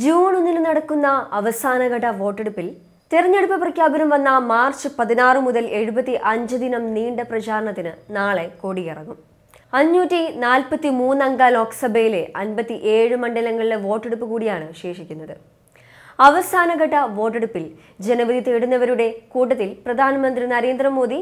June ഒന്നിന് നടക്കുന്ന അവസാനഘട്ട വോട്ടെടുപ്പിൽ തെരഞ്ഞെടുപ്പ് പ്രഖ്യാപനം വന്ന മാർച്ച് പതിനാറ് മുതൽ എഴുപത്തി അഞ്ച് ദിനം നീണ്ട പ്രചാരണത്തിന് നാളെ കൊടിയിറങ്ങും അഞ്ഞൂറ്റി നാൽപ്പത്തി മൂന്നംഗ ലോക്സഭയിലെ അൻപത്തി ഏഴ് മണ്ഡലങ്ങളിലെ വോട്ടെടുപ്പ് കൂടിയാണ് ശേഷിക്കുന്നത് അവസാനഘട്ട വോട്ടെടുപ്പിൽ ജനവിധി തേടുന്നവരുടെ കൂട്ടത്തിൽ പ്രധാനമന്ത്രി നരേന്ദ്രമോദി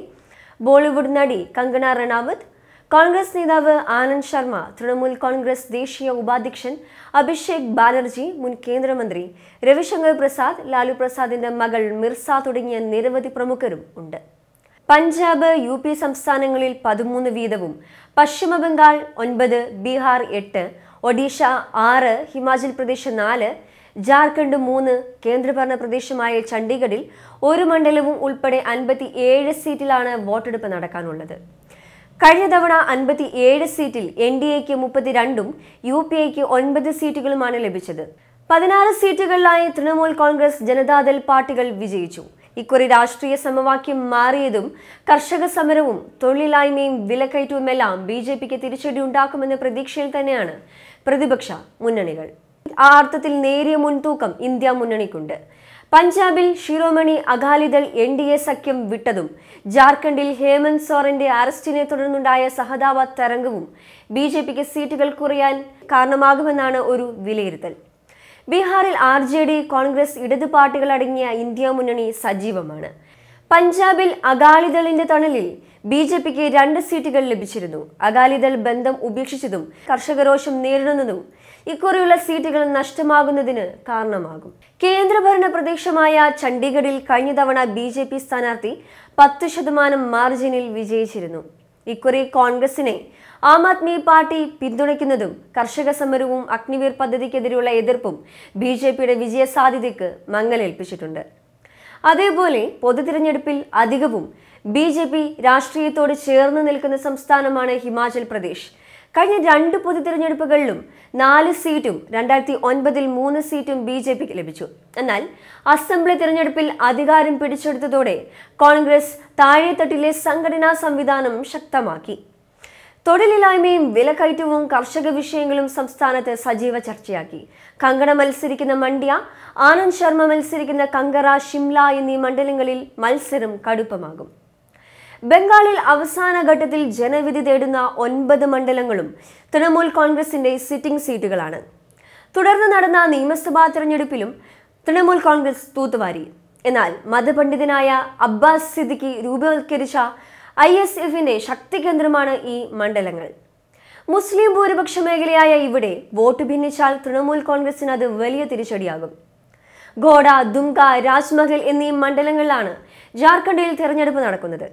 ബോളിവുഡ് നടി കങ്കണ റണാവത്ത് കോൺഗ്രസ് നേതാവ് ആനന്ദ് ശർമ്മ തൃണമൂൽ കോൺഗ്രസ് ദേശീയ ഉപാധ്യക്ഷൻ അഭിഷേക് ബാനർജി മുൻ കേന്ദ്രമന്ത്രി രവിശങ്കർ പ്രസാദ് ലാലു പ്രസാദിന്റെ മകൾ മിർസ തുടങ്ങിയ നിരവധി പ്രമുഖരും ഉണ്ട് പഞ്ചാബ് യു പി സംസ്ഥാനങ്ങളിൽ പതിമൂന്ന് വീതവും പശ്ചിമബംഗാൾ ഒൻപത് ബീഹാർ എട്ട് ഒഡീഷ ആറ് ഹിമാചൽ പ്രദേശ് നാല് ജാർഖണ്ഡ് മൂന്ന് കേന്ദ്രഭരണ പ്രദേശമായ ചണ്ഡീഗഡിൽ ഒരു മണ്ഡലവും ഉൾപ്പെടെ അൻപത്തി ഏഴ് സീറ്റിലാണ് വോട്ടെടുപ്പ് നടക്കാനുള്ളത് കഴിഞ്ഞ തവണ അൻപത്തി ഏഴ് സീറ്റിൽ എൻ ഡി എക്ക് മുപ്പത്തി രണ്ടും യു പി എക്ക് ഒൻപത് സീറ്റുകളുമാണ് ലഭിച്ചത് പതിനാറ് സീറ്റുകളിലായി തൃണമൂൽ കോൺഗ്രസ് ജനതാദൾ പാർട്ടികൾ വിജയിച്ചു ഇക്കുറി രാഷ്ട്രീയ സമവാക്യം മാറിയതും കർഷക സമരവും തൊഴിലില്ലായ്മയും വിലക്കയറ്റവുമെല്ലാം ബി ജെ പിക്ക് തിരിച്ചടി ഉണ്ടാക്കുമെന്ന പ്രതീക്ഷയിൽ തന്നെയാണ് പ്രതിപക്ഷ മുന്നണികൾ ആ അർത്ഥത്തിൽ നേരിയ മുൻതൂക്കം ഇന്ത്യ മുന്നണിക്കുണ്ട് പഞ്ചാബിൽ Shiromani Akali Dal N D A സഖ്യം വിട്ടതും ജാർഖണ്ഡിൽ ഹേമന്ത് സോറന്റെ അറസ്റ്റിനെ തുടർന്നുണ്ടായ സഹതാബാദ് തരംഗവും ബി ജെ പിക്ക് സീറ്റുകൾ കുറയാൻ കാരണമാകുമെന്നാണ് ഒരു വിലയിരുത്തൽ ബീഹാറിൽ ആർ ജെ ഡി കോൺഗ്രസ് ഇടതു പാർട്ടികൾ അടങ്ങിയ ഇന്ത്യ മുന്നണി സജീവമാണ് പഞ്ചാബിൽ അകാലിദളിന്റെ തണലിൽ ബി ജെ പിക്ക് രണ്ട് സീറ്റുകൾ ലഭിച്ചിരുന്നു അകാലിദൾ ബന്ധം ഉപേക്ഷിച്ചതും കർഷകരോഷം നേരിടുന്നതും ഇക്കുറിയുള്ള സീറ്റുകൾ നഷ്ടമാകുന്നതിന് കാരണമാകും കേന്ദ്രഭരണ പ്രദേശമായ ചണ്ഡീഗഡിൽ കഴിഞ്ഞ തവണ ബി ജെ പി സ്ഥാനാർത്ഥി പത്ത് ശതമാനം മാർജിനിൽ വിജയിച്ചിരുന്നു ഇക്കുറി കോൺഗ്രസിനെ ആം ആദ്മി പാർട്ടി പിന്തുണയ്ക്കുന്നതും കർഷക സമരവും അഗ്നിവീർ പദ്ധതിക്കെതിരെയുള്ള എതിർപ്പും ബി ജെ പിയുടെ വിജയ സാധ്യതയ്ക്ക് മങ്ങലേൽപ്പിച്ചിട്ടുണ്ട് അതേപോലെ പൊതുതിരഞ്ഞെടുപ്പിൽ അധികവും ബി ജെ പി രാഷ്ട്രീയത്തോട് ചേർന്ന് നിൽക്കുന്ന സംസ്ഥാനമാണ് ഹിമാചൽ പ്രദേശ് കഴിഞ്ഞ രണ്ട് പൊതുതിരഞ്ഞെടുപ്പുകളിലും നാല് സീറ്റും രണ്ടായിരത്തി ഒൻപതിൽ മൂന്ന് സീറ്റും ബി ജെ പിക്ക് ലഭിച്ചു എന്നാൽ അസംബ്ലി തിരഞ്ഞെടുപ്പിൽ അധികാരം പിടിച്ചെടുത്തതോടെ കോൺഗ്രസ് താഴെത്തട്ടിലെ സംഘടനാ സംവിധാനം ശക്തമാക്കി തൊഴിലില്ലായ്മയും വിലക്കയറ്റവും കർഷക വിഷയങ്ങളും സംസ്ഥാനത്ത് സജീവ ചർച്ചയാക്കി കങ്കണ മത്സരിക്കുന്ന മണ്ഡ്യ ആനന്ദ് ശർമ്മ മത്സരിക്കുന്ന കങ്കറ ഷിംല എന്നീ മണ്ഡലങ്ങളിൽ മത്സരം കടുപ്പമാകും ബംഗാളിൽ അവസാന ഘട്ടത്തിൽ ജനവിധി തേടുന്ന ഒൻപത് മണ്ഡലങ്ങളും തൃണമൂൽ കോൺഗ്രസിന്റെ സിറ്റിംഗ് സീറ്റുകളാണ് തുടർന്ന് നടന്ന നിയമസഭാ തെരഞ്ഞെടുപ്പിലും തൃണമൂൽ കോൺഗ്രസ് തൂത്തുവാരി എന്നാൽ മതപണ്ഡിതനായ അബ്ബാസ് സിദ്ദിഖി രൂപവത്കരിച്ച ഐ എസ് എഫിന്റെ ശക്തി കേന്ദ്രമാണ് ഈ മണ്ഡലങ്ങൾ മുസ്ലിം ഭൂരിപക്ഷ മേഖലയായ ഇവിടെ വോട്ട് ഭിന്നിച്ചാൽ തൃണമൂൽ കോൺഗ്രസിന് അത് വലിയ തിരിച്ചടിയാകും ഗോഡ ദുംക രാജ്മഹൽ എന്നീ മണ്ഡലങ്ങളിലാണ് ജാർഖണ്ഡിൽ തെരഞ്ഞെടുപ്പ് നടക്കുന്നത്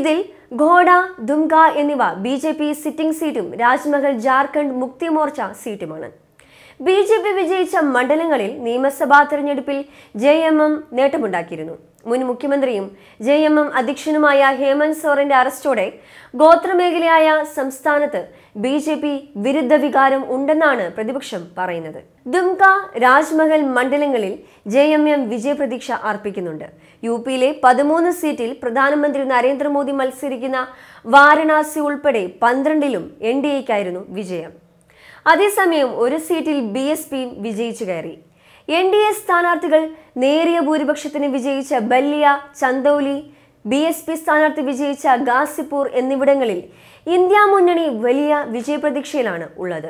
ഇതിൽ ഘോഡ ദുംക എന്നിവ ബി ജെ പി സിറ്റിംഗ് സീറ്റും രാജ്മഹൽ ജാർഖണ്ഡ് മുക്തി മോർച്ച സീറ്റുമാണ് ബി ജെ പി വിജയിച്ച മണ്ഡലങ്ങളിൽ നിയമസഭാ തെരഞ്ഞെടുപ്പിൽ ജെ എം എം നേട്ടമുണ്ടാക്കിയിരുന്നു മുൻ മുഖ്യമന്ത്രിയും ജെ എം എം അധ്യക്ഷനുമായ ഹേമന്ത് സോറിന്റെ അറസ്റ്റോടെ ഗോത്രമേഖലയായ സംസ്ഥാനത്ത് ബി ജെ പി വിരുദ്ധ വികാരം ഉണ്ടെന്നാണ് പ്രതിപക്ഷം പറയുന്നത് ദുംക രാജ്മഹൽ മണ്ഡലങ്ങളിൽ ജെ എം എം വിജയപ്രതീക്ഷ അർപ്പിക്കുന്നുണ്ട് യു പിയിലെ പതിമൂന്ന് സീറ്റിൽ പ്രധാനമന്ത്രി നരേന്ദ്രമോദി മത്സരിക്കുന്ന വാരണാസി ഉൾപ്പെടെ പന്ത്രണ്ടിലും എൻ ഡി എക്കായിരുന്നു വിജയം അതേസമയം ഒരു സീറ്റിൽ ബി എസ് പിയും വിജയിച്ചു കയറി എൻ ഡി എ സ്ഥാനാർത്ഥികൾ നേരിയ ഭൂരിപക്ഷത്തിന് വിജയിച്ച Ballia Chandauli B S P സ്ഥാനാർത്ഥി വിജയിച്ച ഗാസിപ്പൂർ എന്നിവിടങ്ങളിൽ ഇന്ത്യ മുന്നണി വലിയ വിജയപ്രതീക്ഷയിലാണ് ഉള്ളത്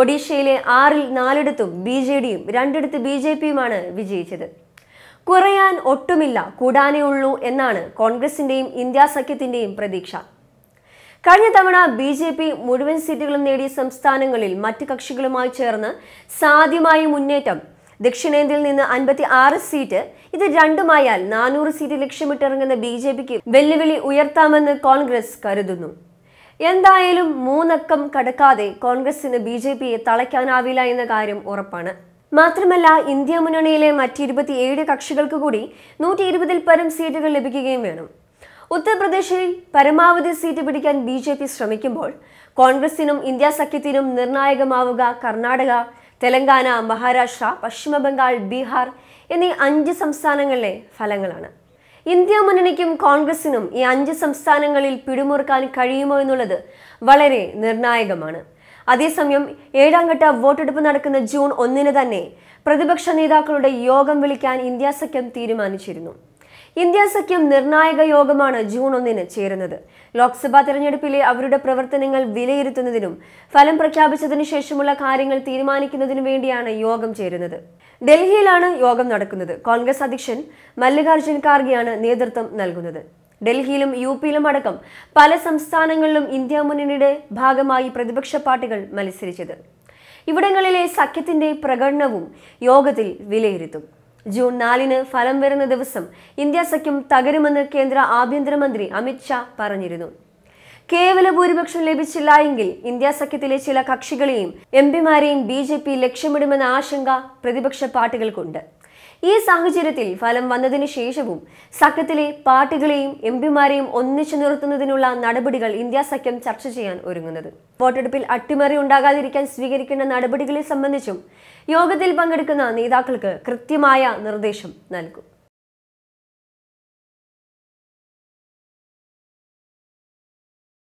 ഒഡീഷയിലെ ആറിൽ നാലിടത്തും ബി ജെ ഡിയും രണ്ടിടത്ത് ബി ജെ പിയുമാണ് വിജയിച്ചത് കുറയാൻ ഒട്ടുമില്ല കൂടാനേ ഉള്ളൂ എന്നാണ് കോൺഗ്രസിന്റെയും ഇന്ത്യ സഖ്യത്തിന്റെയും പ്രതീക്ഷ കഴിഞ്ഞ തവണ ബി ജെ പി മുഴുവൻ സീറ്റുകളും നേടിയ സംസ്ഥാനങ്ങളിൽ മറ്റ് കക്ഷികളുമായി ചേർന്ന് സാധ്യമായ മുന്നേറ്റം ദക്ഷിണേന്ത്യയിൽ നിന്ന് അൻപത്തി ആറ് സീറ്റ് ഇത് രണ്ടുമായാൽ നാനൂറ് സീറ്റ് ലക്ഷ്യമിട്ടിറങ്ങുന്ന ബി ജെ പിക്ക് വെല്ലുവിളി ഉയർത്താമെന്ന് കോൺഗ്രസ് കരുതുന്നു എന്തായാലും മൂന്നക്കം കടക്കാതെ കോൺഗ്രസിന് ബി ജെ പിയെ തളയ്ക്കാനാവില്ല എന്ന കാര്യം ഉറപ്പാണ് മാത്രമല്ല ഇന്ത്യ മുന്നണിയിലെ മറ്റ് ഇരുപത്തിയേഴ് കക്ഷികൾക്ക് കൂടി നൂറ്റി ഇരുപതിൽ പരം സീറ്റുകൾ ലഭിക്കുകയും വേണം ഉത്തർപ്രദേശിൽ പരമാവധി സീറ്റ് പിടിക്കാൻ ബി ജെ പി ശ്രമിക്കുമ്പോൾ കോൺഗ്രസിനും ഇന്ത്യ സഖ്യത്തിനും നിർണായകമാവുക കർണാടക തെലങ്കാന മഹാരാഷ്ട്ര പശ്ചിമബംഗാൾ ബീഹാർ എന്നീ അഞ്ച് സംസ്ഥാനങ്ങളിലെ ഫലങ്ങളാണ് ഇന്ത്യ മുന്നണിക്കും കോൺഗ്രസിനും ഈ അഞ്ച് സംസ്ഥാനങ്ങളിൽ പിടിമുറുക്കാൻ കഴിയുമോ എന്നുള്ളത് വളരെ നിർണായകമാണ് അതേസമയം ഏഴാം ഘട്ട വോട്ടെടുപ്പ് നടക്കുന്ന ജൂൺ ഒന്നിന് തന്നെ പ്രതിപക്ഷ നേതാക്കളുടെ യോഗം വിളിക്കാൻ ഇന്ത്യ സഖ്യം തീരുമാനിച്ചിരുന്നു ഇന്ത്യ സഖ്യം നിർണായക യോഗമാണ് ജൂൺ ഒന്നിന് ചേരുന്നത് ലോക്സഭാ തെരഞ്ഞെടുപ്പിലെ അവരുടെ പ്രവർത്തനങ്ങൾ വിലയിരുത്തുന്നതിനും ഫലം പ്രഖ്യാപിച്ചതിനു ശേഷമുള്ള കാര്യങ്ങൾ തീരുമാനിക്കുന്നതിനു വേണ്ടിയാണ് യോഗം ചേരുന്നത് ഡൽഹിയിലാണ് യോഗം നടക്കുന്നത് കോൺഗ്രസ് അധ്യക്ഷൻ മല്ലികാർജ്ജുൻ ഖാർഗെയാണ് നേതൃത്വം നൽകുന്നത് ഡൽഹിയിലും യു പിയിലും അടക്കം പല സംസ്ഥാനങ്ങളിലും ഇന്ത്യ മുന്നണിയുടെ ഭാഗമായി പ്രതിപക്ഷ പാർട്ടികൾ മത്സരിച്ചത് ഇവിടങ്ങളിലെ സഖ്യത്തിന്റെ പ്രകടനവും യോഗത്തിൽ വിലയിരുത്തും ജൂൺ നാലിന് ഫലം വരുന്ന ദിവസം ഇന്ത്യ സഖ്യം തകരുമെന്ന് കേന്ദ്ര ആഭ്യന്തരമന്ത്രി അമിത്ഷാ പറഞ്ഞിരുന്നു കേവല ഭൂരിപക്ഷം ലഭിച്ചില്ല എങ്കിൽ ഇന്ത്യ സഖ്യത്തിലെ ചില കക്ഷികളെയും എം പിമാരെയും ബി ജെ പി ലക്ഷ്യമിടുമെന്ന ആശങ്ക പ്രതിപക്ഷ പാർട്ടികൾക്കുണ്ട് ഈ സാഹചര്യത്തിൽ ഫലം വന്നതിനു ശേഷവും സഖ്യത്തിലെ പാർട്ടികളെയും എം പിമാരെയും ഒന്നിച്ചു നിർത്തുന്നതിനുള്ള നടപടികൾ ഇന്ത്യ സഖ്യം ചർച്ച ചെയ്യാൻ ഒരുങ്ങുന്നത് വോട്ടെടുപ്പിൽ അട്ടിമറി ഉണ്ടാകാതിരിക്കാൻ സ്വീകരിക്കേണ്ട നടപടികളെ സംബന്ധിച്ചും യോഗത്തിൽ പങ്കെടുക്കുന്ന നേതാക്കൾക്ക് കൃത്യമായ നിർദ്ദേശം നൽകും